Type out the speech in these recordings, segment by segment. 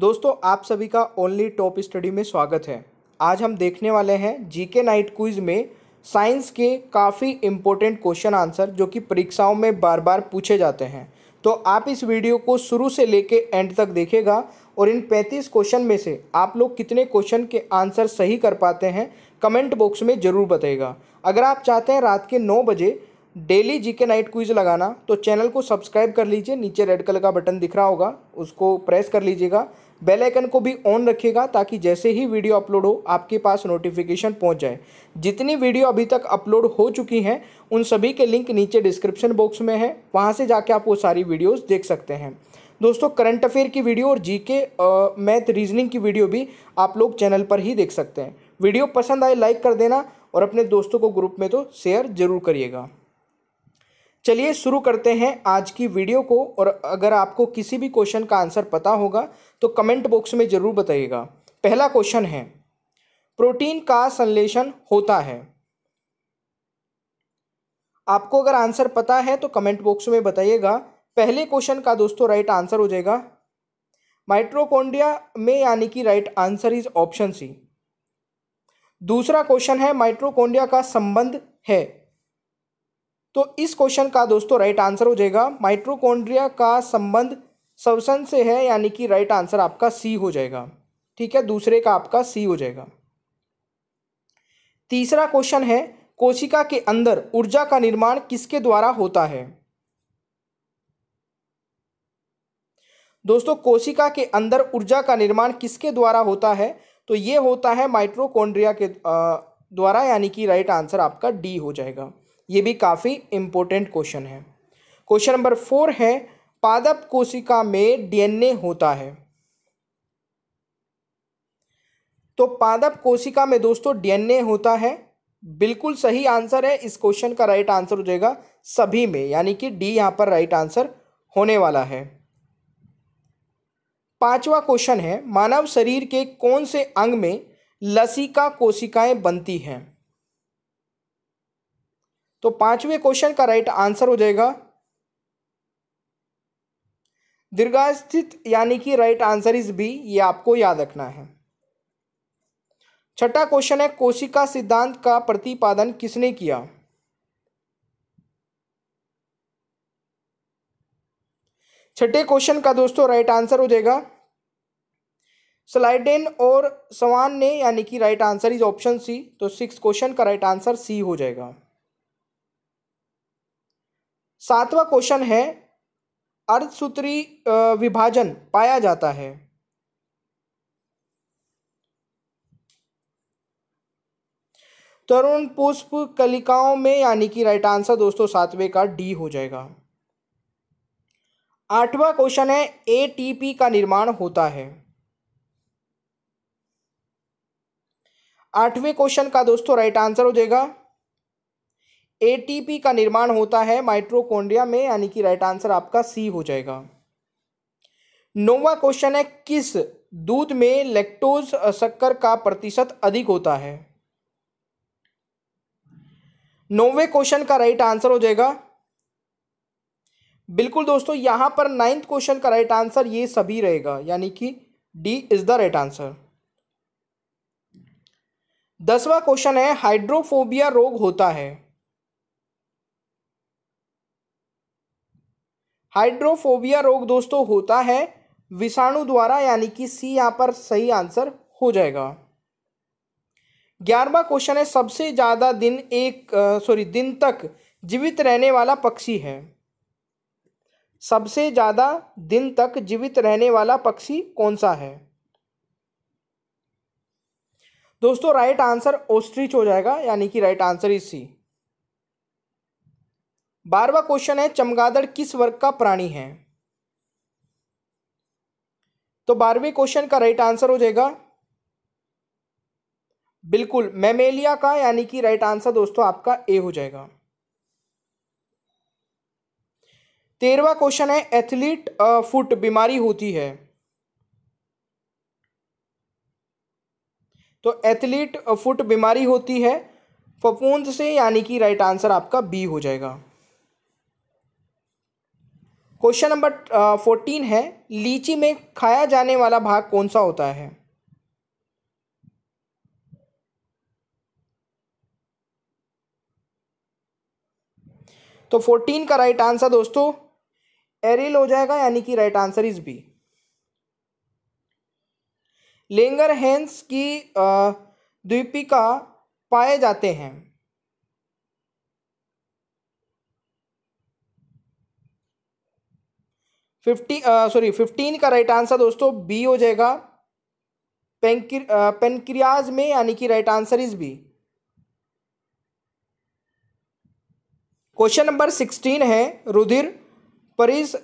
दोस्तों आप सभी का ओनली टॉप स्टडी में स्वागत है आज हम देखने वाले हैं जीके नाइट क्विज में साइंस के काफ़ी इम्पोर्टेंट क्वेश्चन आंसर जो कि परीक्षाओं में बार बार पूछे जाते हैं तो आप इस वीडियो को शुरू से लेके एंड तक देखेगा और इन 35 क्वेश्चन में से आप लोग कितने क्वेश्चन के आंसर सही कर पाते हैं कमेंट बॉक्स में ज़रूर बताएगा अगर आप चाहते हैं रात के नौ बजे डेली जीके नाइट क्विज लगाना तो चैनल को सब्सक्राइब कर लीजिए नीचे रेड कलर का बटन दिख रहा होगा उसको प्रेस कर लीजिएगा बेल आइकन को भी ऑन रखिएगा ताकि जैसे ही वीडियो अपलोड हो आपके पास नोटिफिकेशन पहुंच जाए जितनी वीडियो अभी तक अपलोड हो चुकी हैं उन सभी के लिंक नीचे डिस्क्रिप्शन बॉक्स में है वहाँ से जाके आप वो सारी वीडियोज़ देख सकते हैं दोस्तों करंट अफेयर की वीडियो और जी मैथ रीजनिंग की वीडियो भी आप लोग चैनल पर ही देख सकते हैं वीडियो पसंद आए लाइक कर देना और अपने दोस्तों को ग्रुप में तो शेयर जरूर करिएगा चलिए शुरू करते हैं आज की वीडियो को और अगर आपको किसी भी क्वेश्चन का आंसर पता होगा तो कमेंट बॉक्स में ज़रूर बताइएगा पहला क्वेश्चन है प्रोटीन का संलेषण होता है आपको अगर आंसर पता है तो कमेंट बॉक्स में बताइएगा पहले क्वेश्चन का दोस्तों राइट आंसर हो जाएगा माइट्रोकोंडिया में यानी कि right answer is option C दूसरा क्वेश्चन है माइट्रोकोंडिया का संबंध है तो इस क्वेश्चन का दोस्तों राइट आंसर हो जाएगा माइट्रोकोन्ड्रिया का संबंध सवसन से है यानी कि राइट आंसर आपका सी हो जाएगा ठीक है दूसरे का आपका सी हो जाएगा तीसरा क्वेश्चन है कोशिका के अंदर ऊर्जा का निर्माण किसके द्वारा होता है दोस्तों कोशिका के अंदर ऊर्जा का निर्माण किसके द्वारा होता है तो ये होता है माइट्रोकोन्ड्रिया के द्वारा यानी कि राइट आंसर आपका डी हो जाएगा ये भी काफ़ी इम्पोर्टेंट क्वेश्चन है क्वेश्चन नंबर फोर है पादप कोशिका में डीएनए होता है तो पादप कोशिका में दोस्तों डीएनए होता है बिल्कुल सही आंसर है इस क्वेश्चन का राइट आंसर हो जाएगा सभी में यानी कि डी यहां पर राइट आंसर होने वाला है पांचवा क्वेश्चन है मानव शरीर के कौन से अंग में लसिका कोशिकाएं बनती हैं तो पांचवें क्वेश्चन का राइट आंसर हो जाएगा दीर्घास्थित यानी कि राइट आंसर इज बी ये आपको याद रखना है छठा क्वेश्चन है कोशिका सिद्धांत का प्रतिपादन किसने किया छठे क्वेश्चन का दोस्तों राइट आंसर हो जाएगा स्लाइडेन और सवान ने यानी कि right answer is option C तो सिक्स क्वेश्चन का राइट आंसर सी हो जाएगा सातवां क्वेश्चन है अर्धसूत्री विभाजन पाया जाता है तरुण पुष्प कलिकाओं में यानी कि राइट आंसर दोस्तों सातवें का डी हो जाएगा आठवां क्वेश्चन है एटीपी का निर्माण होता है आठवें क्वेश्चन का दोस्तों राइट आंसर हो जाएगा एटीपी का निर्माण होता है माइट्रोकोन्ड्रिया में यानी कि राइट आंसर आपका सी हो जाएगा नोवा क्वेश्चन है किस दूध में लेक्टोज शक्कर का प्रतिशत अधिक होता है नौवे क्वेश्चन का राइट आंसर हो जाएगा बिल्कुल दोस्तों यहां पर नाइन्थ क्वेश्चन का राइट आंसर ये सभी रहेगा यानी कि D is the right answer दसवां क्वेश्चन है हाइड्रोफोबिया रोग होता है हाइड्रोफोबिया रोग दोस्तों होता है विषाणु द्वारा यानी कि सी यहाँ पर सही आंसर हो जाएगा ग्यारहवा क्वेश्चन है सबसे ज़्यादा दिन एक सॉरी दिन तक जीवित रहने वाला पक्षी है सबसे ज़्यादा दिन तक जीवित रहने वाला पक्षी कौन सा है दोस्तों राइट आंसर ओस्ट्रिच हो जाएगा यानी कि राइट आंसर इज सी बारहवा क्वेश्चन है चमगादड़ किस वर्ग का प्राणी है तो बारहवें क्वेश्चन का राइट आंसर हो जाएगा बिल्कुल मेमेलिया का यानी कि राइट आंसर दोस्तों आपका ए हो जाएगा तेरवा क्वेश्चन है एथलीट फुट बीमारी होती है तो एथलीट फुट बीमारी होती है फपूंद से यानी कि राइट आंसर आपका बी हो जाएगा क्वेश्चन नंबर फोर्टीन है लीची में खाया जाने वाला भाग कौन सा होता है तो फोर्टीन का राइट आंसर दोस्तों एरिल हो जाएगा यानी कि right answer is B Langerhans की द्वीपिका पाए जाते हैं फिफ्टी सॉरी फिफ्टीन का राइट आंसर दोस्तों बी हो जाएगा पेनक्रियाज में यानी कि right answer is B question number sixteen है रुधिर परिस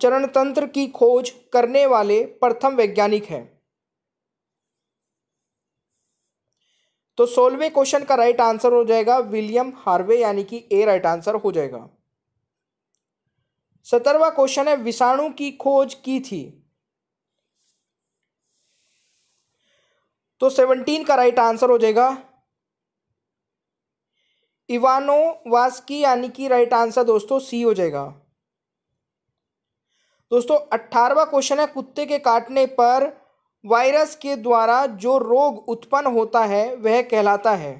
चरण तंत्र की खोज करने वाले प्रथम वैज्ञानिक हैं तो सोलवे क्वेश्चन का राइट आंसर हो जाएगा विलियम हार्वे यानी कि ए राइट आंसर हो जाएगा सत्रहवा क्वेश्चन है विषाणु की खोज की थी तो सेवनटीन का राइट आंसर हो जाएगा इवानो वास्की यानी कि राइट आंसर दोस्तों सी हो जाएगा दोस्तों अठारवा क्वेश्चन है कुत्ते के काटने पर वायरस के द्वारा जो रोग उत्पन्न होता है वह कहलाता है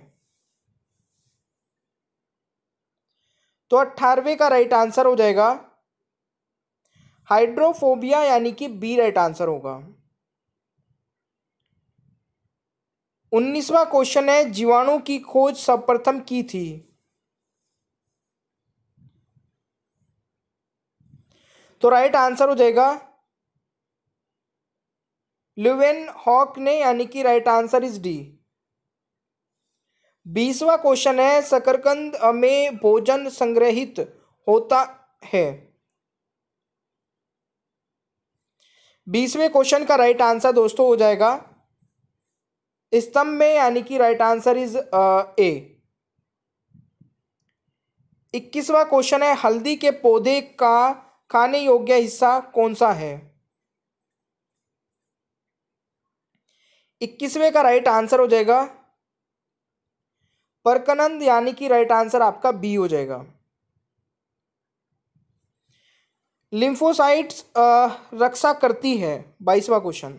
तो अट्ठारहवें का राइट आंसर हो जाएगा हाइड्रोफोबिया यानी कि बी राइट आंसर होगा उन्नीसवा क्वेश्चन है जीवाणु की खोज सर्वप्रथम की थी तो राइट आंसर हो जाएगा लुवेन हॉक ने यानी कि राइट आंसर इज डी बीसवा क्वेश्चन है शकरकंद में भोजन संग्रहित होता है बीसवें क्वेश्चन का राइट आंसर दोस्तों हो जाएगा स्तंभ में यानी कि राइट आंसर इज ए इक्कीसवा क्वेश्चन है हल्दी के पौधे का खाने योग्य हिस्सा कौन सा है इक्कीसवें का राइट आंसर हो जाएगा परकनंद यानी कि राइट आंसर आपका बी हो जाएगा लिम्फोसाइट्स रक्षा करती है बाईसवा क्वेश्चन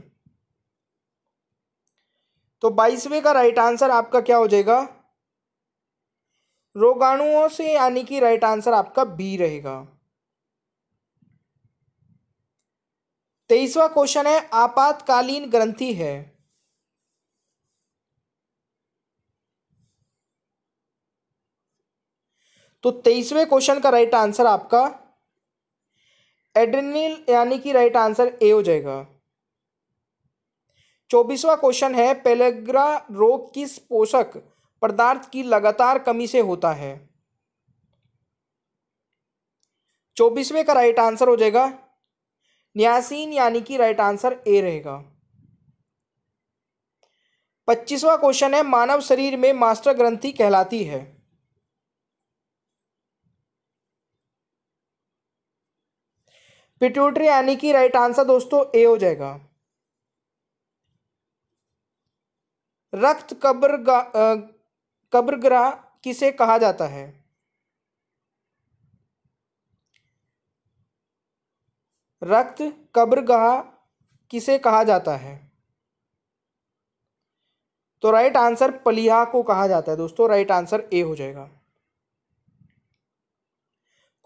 तो बाईसवें का राइट आंसर आपका क्या हो जाएगा रोगाणुओं से यानी कि राइट आंसर आपका बी रहेगा तेईसवा क्वेश्चन है आपातकालीन ग्रंथि है तो तेईसवें क्वेश्चन का राइट आंसर आपका एड्रेनिल यानी कि राइट आंसर ए हो जाएगा चौबीसवा क्वेश्चन है पेलेग्रा रोग किस पोषक पदार्थ की लगातार कमी से होता है चौबीसवें का राइट आंसर हो जाएगा न्यासीन यानी कि राइट आंसर ए रहेगा पच्चीसवा क्वेश्चन है मानव शरीर में मास्टर ग्रंथि कहलाती है पिट्यूटरी यानी कि राइट आंसर दोस्तों ए हो जाएगा रक्त कब्र कब्रग्रह किसे कहा जाता है रक्त कब्रगाह किसे कहा जाता है तो राइट आंसर पलिहा को कहा जाता है दोस्तों राइट आंसर ए हो जाएगा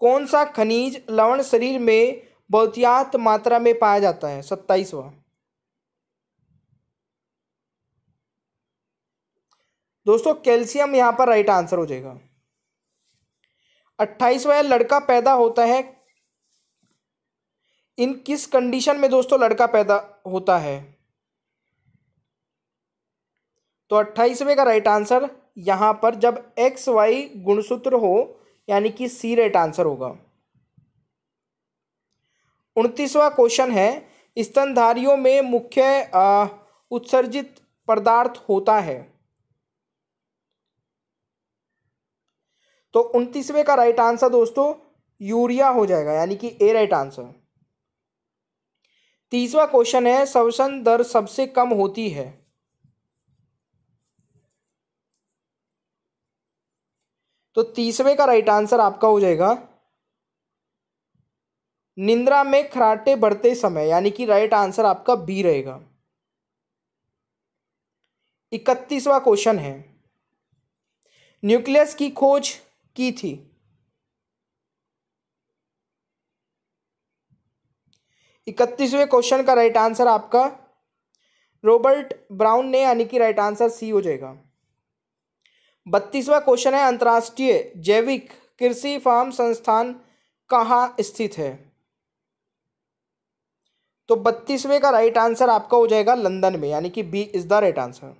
कौन सा खनिज लवण शरीर में बहुतियात मात्रा में पाया जाता है सत्ताईसवा दोस्तों कैल्शियम यहां पर राइट आंसर हो जाएगा अट्ठाईसवा लड़का पैदा होता है इन किस कंडीशन में दोस्तों लड़का पैदा होता है तो अट्ठाईसवें का राइट आंसर यहां पर जब एक्स वाई गुणसूत्र हो यानी कि सी राइट आंसर होगा उनतीसवा क्वेश्चन है स्तनधारियों में मुख्य उत्सर्जित पदार्थ होता है तो उनतीसवें का राइट आंसर दोस्तों यूरिया हो जाएगा यानी कि ए राइट आंसर तीसवा क्वेश्चन है सवसन दर सबसे कम होती है तो तीसवे का राइट आंसर आपका हो जाएगा निंद्रा में खराटे बढ़ते समय यानी कि राइट आंसर आपका बी रहेगा इकतीसवा क्वेश्चन है न्यूक्लियस की खोज की थी इकतीसवें क्वेश्चन का राइट आंसर आपका रॉबर्ट ब्राउन ने यानी कि राइट आंसर सी हो जाएगा बत्तीसवा क्वेश्चन है अंतर्राष्ट्रीय जैविक कृषि फार्म संस्थान कहाँ स्थित है तो बत्तीसवें का राइट आंसर आपका हो जाएगा लंदन में यानी कि B is the right answer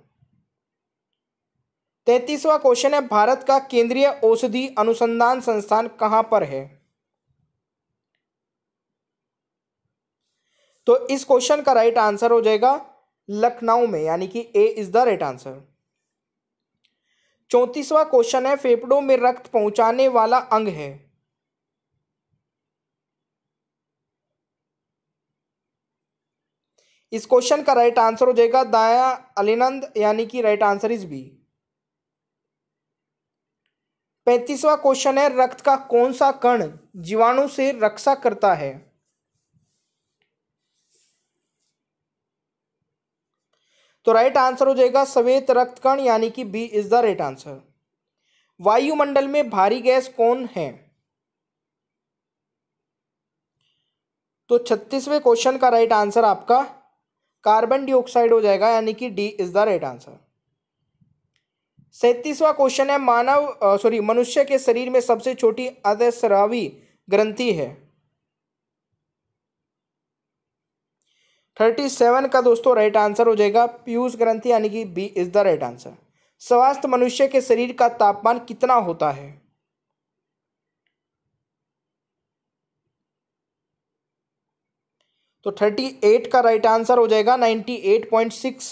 तैतीसवा क्वेश्चन है भारत का केंद्रीय औषधि अनुसंधान संस्थान कहां पर है तो इस क्वेश्चन का राइट आंसर हो जाएगा लखनऊ में यानी कि A is the right answer चौंतीसवा क्वेश्चन है फेफड़ों में रक्त पहुंचाने वाला अंग है इस क्वेश्चन का राइट आंसर हो जाएगा दाया अलिनंद यानी कि राइट आंसर इज बी पैंतीसवा क्वेश्चन है रक्त का कौन सा कण जीवाणु से रक्षा करता है तो राइट आंसर हो जाएगा सवेत रक्त कण यानी कि B is the right answer वायुमंडल में भारी गैस कौन है तो छत्तीसवें क्वेश्चन का राइट आंसर आपका कार्बन डिऑक्साइड हो जाएगा यानी कि D is the right answer सैतीसवा क्वेश्चन है मानव सॉरी मनुष्य के शरीर में सबसे छोटी अधस्रावी ग्रंथि है थर्टी सेवन का दोस्तों राइट आंसर हो जाएगा पीयूष ग्रंथि यानी कि B is the right answer स्वास्थ्य मनुष्य के शरीर का तापमान कितना होता है तो थर्टी एट का राइट आंसर हो जाएगा ninety eight point six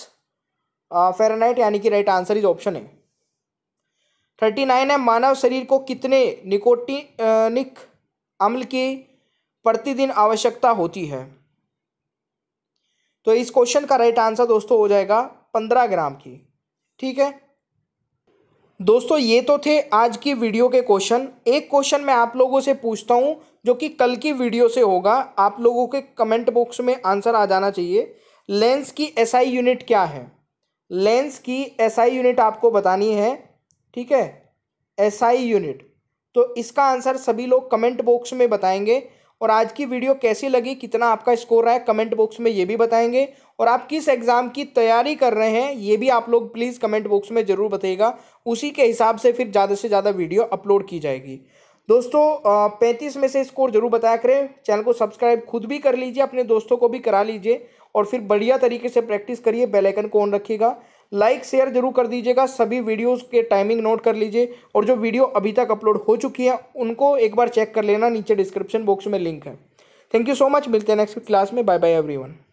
fahrenheit यानी कि राइट आंसर इज ऑप्शन है थर्टी नाइन है मानव शरीर को कितने निकोटिनिक अम्ल की प्रतिदिन आवश्यकता होती है तो इस क्वेश्चन का राइट आंसर दोस्तों हो जाएगा पंद्रह ग्राम की ठीक है दोस्तों ये तो थे आज की वीडियो के क्वेश्चन एक क्वेश्चन मैं आप लोगों से पूछता हूँ जो कि कल की वीडियो से होगा आप लोगों के कमेंट बॉक्स में आंसर आ जाना चाहिए लेंस की एसआई यूनिट क्या है लेंस की एसआई यूनिट आपको बतानी है ठीक है एसआई यूनिट तो इसका आंसर सभी लोग कमेंट बॉक्स में बताएंगे और आज की वीडियो कैसी लगी कितना आपका स्कोर रहा है कमेंट बॉक्स में ये भी बताएंगे और आप किस एग्ज़ाम की तैयारी कर रहे हैं ये भी आप लोग प्लीज़ कमेंट बॉक्स में ज़रूर बताइएगा उसी के हिसाब से फिर ज़्यादा से ज़्यादा वीडियो अपलोड की जाएगी दोस्तों पैंतीस में से स्कोर जरूर बताया करें चैनल को सब्सक्राइब खुद भी कर लीजिए अपने दोस्तों को भी करा लीजिए और फिर बढ़िया तरीके से प्रैक्टिस करिए बेल आइकन को ऑन रखिएगा लाइक शेयर जरूर कर दीजिएगा सभी वीडियोस के टाइमिंग नोट कर लीजिए और जो वीडियो अभी तक अपलोड हो चुकी है उनको एक बार चेक कर लेना नीचे डिस्क्रिप्शन बॉक्स में लिंक है थैंक यू सो मच मिलते हैं नेक्स्ट क्लास में बाय बाय एवरीवन